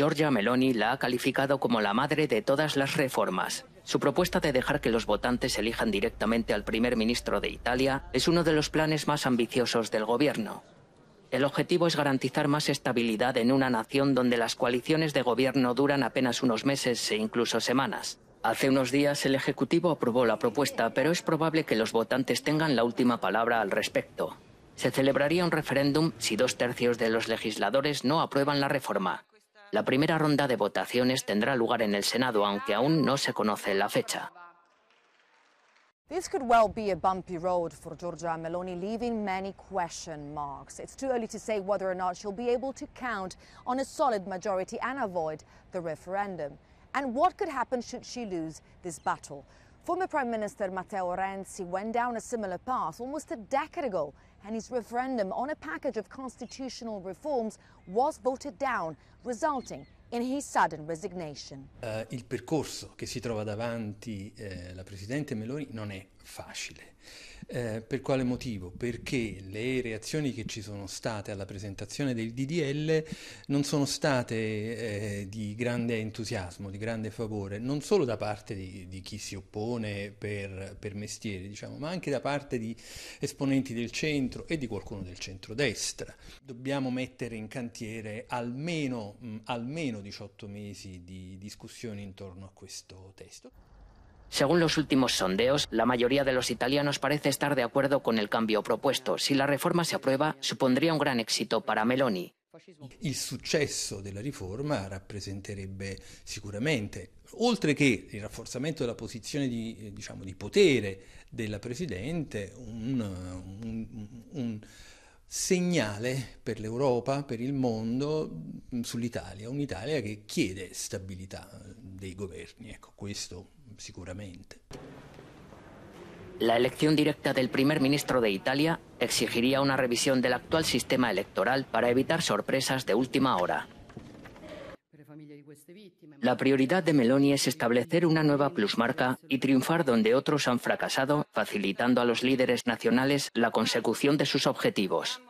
Giorgia Meloni la ha calificado como la madre de todas las reformas. Su propuesta de dejar que los votantes elijan directamente al primer ministro de Italia es uno de los planes más ambiciosos del gobierno. El objetivo es garantizar más estabilidad en una nación donde las coaliciones de gobierno duran apenas unos meses e incluso semanas. Hace unos días el Ejecutivo aprobó la propuesta, pero es probable que los votantes tengan la última palabra al respecto. Se celebraría un referéndum si dos tercios de los legisladores no aprueban la reforma. La primera ronda de votaciones tendrá lugar en el Senado, aunque aún no se conoce la fecha. This could well be a bumpy road for Giorgia Meloni, leaving many question marks. It's too early to say whether or not she'll be able to count on a solid majority and avoid the referendum. And what could happen should she lose this battle? Former Prime Minister Matteo Renzi went down a similar path almost a decade ago and his referendum on a package of constitutional reforms was voted down, resulting in his sudden resignation. Uh, il percorso che si trova davanti eh, la Presidente Meloni non è facile. Eh, per quale motivo? Perché le reazioni che ci sono state alla presentazione del DDL non sono state eh, di grande entusiasmo, di grande favore, non solo da parte di, di chi si oppone per, per mestiere, diciamo, ma anche da parte di esponenti del centro e di qualcuno del centrodestra. Dobbiamo mettere in cantiere almeno, mh, almeno almeno 18 mesi di discussioni intorno a questo testo. Según los últimos sondeos, la mayoría de los italianos parece estar de acuerdo con el cambio propuesto. Si la reforma se aprueba, supondría un gran éxito para Meloni. Il successo della riforma rappresenterebbe sicuramente, oltre che il rafforzamento della posizione di, eh, diciamo, di potere della Presidente, un, un, un segnale per l'Europa, per il mondo, mm, sull'Italia, un'Italia che chiede stabilità dei governi, ecco questo sicuramente. La elezione diretta del primer ministro d'Italia Italia exigiría una revisione dell'attuale sistema elettorale per evitare sorpresas di ultima ora. La prioridad de Meloni es establecer una nueva plusmarca y triunfar donde otros han fracasado, facilitando a los líderes nacionales la consecución de sus objetivos.